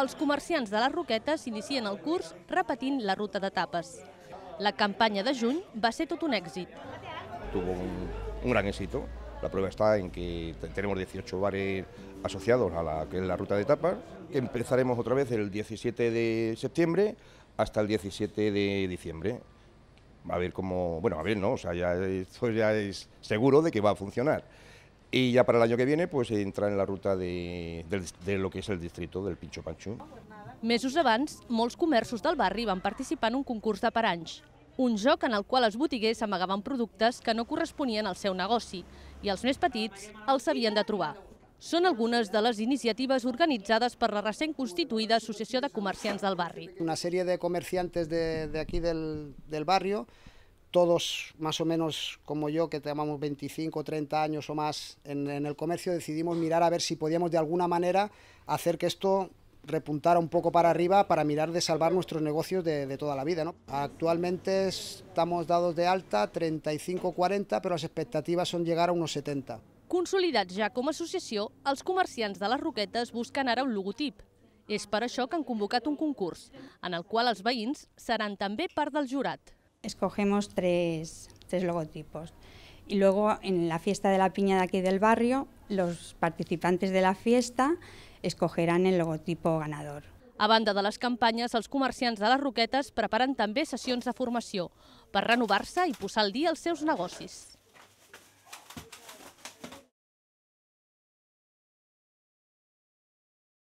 els comerciants de les Roquetes inicien el curs repetint la ruta d'etapes. La campanya de juny va ser tot un èxit. Tuvo un, un gran éxito. La prueba está en que tenemos 18 bares asociados a la, que es la ruta de etapas, que empezaremos otra vez el 17 de septiembre hasta el 17 de diciembre. A ver cómo, bueno, a ver, no, o sea, ya, esto ya es seguro de que va a funcionar. Y ya para el año que viene, pues entra en la ruta de, de, de lo que es el distrito del Pincho Pancho. Mesos abans, molts comerços del barri van participar en un concurs de paranys, un joc en el qual els botiguers amagaven productes que no corresponien al seu negoci i els més petits els havien de trobar. Són algunes de les iniciatives organitzades per la recent constituïda Associació de Comerciants del Barri. Una sèrie de d'aquí de, de aquí del, del barri todos más o menos como yo, que tenemos 25, o 30 años o más en, en, el comercio, decidimos mirar a ver si podíamos de alguna manera hacer que esto repuntara un poco para arriba para mirar de salvar nuestros negocios de, de toda la vida. ¿no? Actualmente estamos dados de alta 35, 40, pero las expectativas son llegar a unos 70. Consolidats ja com a associació, els comerciants de les Roquetes busquen ara un logotip. És per això que han convocat un concurs, en el qual els veïns seran també part del jurat escogemos tres, tres logotipos. Y luego en la fiesta de la piña de aquí del barrio, los participantes de la fiesta escogerán el logotipo ganador. A banda de les campanyes, els comerciants de les Roquetes preparen també sessions de formació per renovar-se i posar al dia els seus negocis.